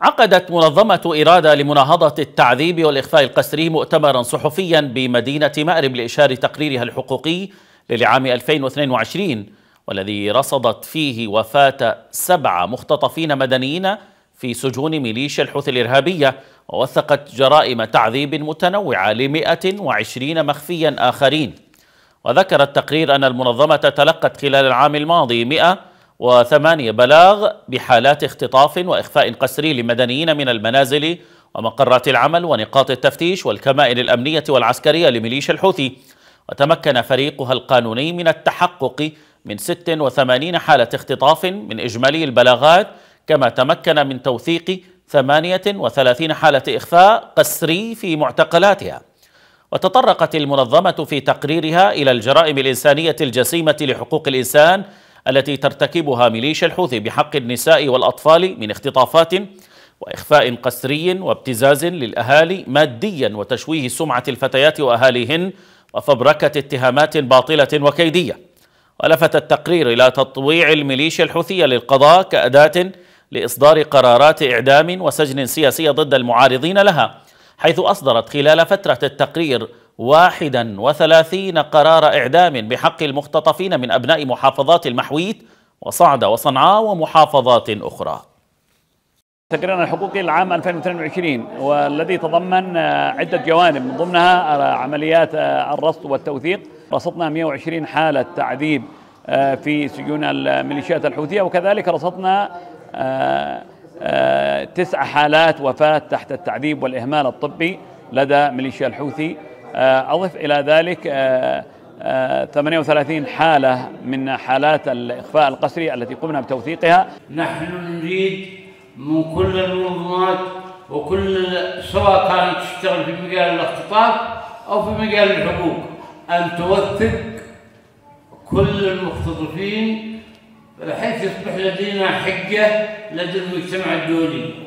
عقدت منظمة إرادة لمناهضة التعذيب والإخفاء القسري مؤتمرا صحفيا بمدينة مأرب لإشهار تقريرها الحقوقي للعام 2022 والذي رصدت فيه وفاة سبعة مختطفين مدنيين في سجون ميليشيا الحوثي الإرهابية ووثقت جرائم تعذيب متنوعة لمئة وعشرين مخفيا آخرين وذكر التقرير أن المنظمة تلقت خلال العام الماضي 100 وثمانية بلاغ بحالات اختطاف وإخفاء قسري لمدنيين من المنازل ومقرات العمل ونقاط التفتيش والكمائن الأمنية والعسكرية لميليشيا الحوثي وتمكن فريقها القانوني من التحقق من 86 حالة اختطاف من إجمالي البلاغات كما تمكن من توثيق 38 حالة إخفاء قسري في معتقلاتها وتطرقت المنظمة في تقريرها إلى الجرائم الإنسانية الجسيمة لحقوق الإنسان التي ترتكبها ميليشيا الحوثي بحق النساء والأطفال من اختطافات وإخفاء قسري وابتزاز للأهالي ماديا وتشويه سمعة الفتيات وأهاليهن وفبركة اتهامات باطلة وكيدية ولفت التقرير إلى تطويع الميليشيا الحوثية للقضاء كأداة لإصدار قرارات إعدام وسجن سياسية ضد المعارضين لها حيث أصدرت خلال فترة التقرير واحدا وثلاثين قرار إعدام بحق المختطفين من أبناء محافظات المحويت وصعدة وصنعاء ومحافظات أخرى تقريرنا الحقوقي العام 2022 والذي تضمن عدة جوانب من ضمنها عمليات الرصد والتوثيق رصدنا 120 حالة تعذيب آه، في سجون الميليشيات الحوثية وكذلك رصدنا آه، آه، تسع حالات وفاة تحت التعذيب والإهمال الطبي لدى ميليشيا الحوثي آه، أضف إلى ذلك 38 آه، آه، حالة من حالات الإخفاء القسري التي قمنا بتوثيقها نحن نريد من كل المنظمات وكل سواء كانت تشتغل في مجال الاختطاف أو في مجال الحقوق أن توثق كل المختطفين بحيث يصبح لدينا حجة لدى المجتمع الدولي